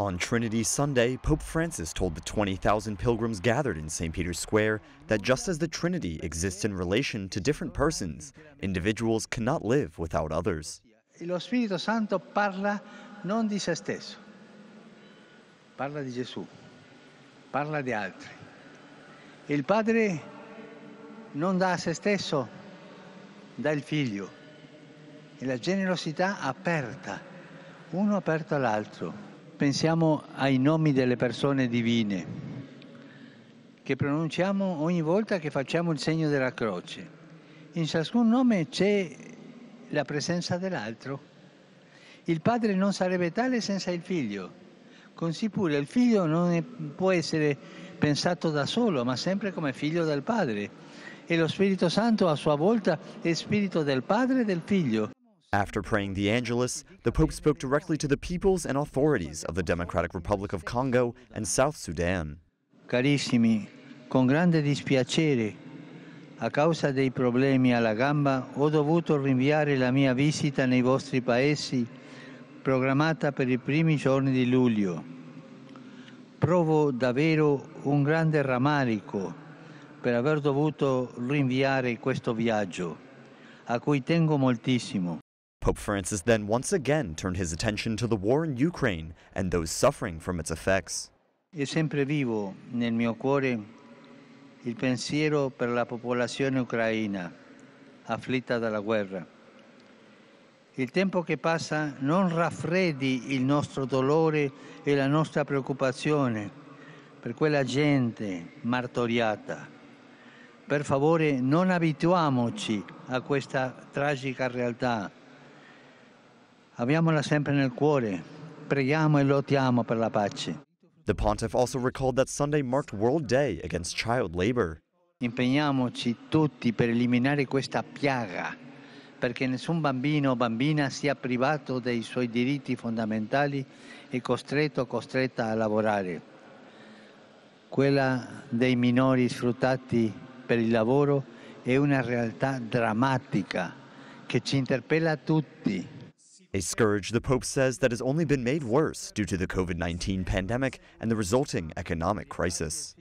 On Trinity Sunday, Pope Francis told the 20,000 pilgrims gathered in St. Peter's Square that just as the Trinity exists in relation to different persons, individuals cannot live without others. la generosità aperta, uno aperto all'altro. pensiamo ai nomi delle persone divine che pronunciamo ogni volta che facciamo il segno della croce. In ciascun nome c'è la presenza dell'altro. Il padre non sarebbe tale senza il figlio. Così pure il figlio non può essere pensato da solo, ma sempre come figlio del padre. E lo Spirito Santo a sua volta è spirito del padre e del figlio. After praying the Angelus, the Pope spoke directly to the peoples and authorities of the Democratic Republic of Congo and South Sudan. Carissimi, con grande dispiacere, a causa dei problemi alla gamba, ho dovuto rinviare la mia visita nei vostri paesi programmata per i primi giorni di luglio. Provo davvero un grande rammarico per aver dovuto rinviare questo viaggio, a cui tengo moltissimo. Pope Francis then once again turned his attention to the war in Ukraine and those suffering from its effects. È sempre vivo nel mio cuore il pensiero per la popolazione ucraina afflitta dalla guerra. Il tempo che passa non raffreddi il nostro dolore e la nostra preoccupazione per quella gente martoriata. Per favore non abituiamoci a questa tragica realtà. Abbiamola sempre nel cuore. Preghiamo e lottiamo per la pace. The pontiff also recalled that Sunday marked World Day against child labor. Impegniamoci tutti per eliminare questa piaga, perché nessun bambino o bambina sia privato dei suoi diritti fondamentali e costretto o costretta a lavorare. Quella dei minori sfruttati per il lavoro è una realtà drammatica che ci interpella tutti. A scourge the Pope says that has only been made worse due to the COVID-19 pandemic and the resulting economic crisis.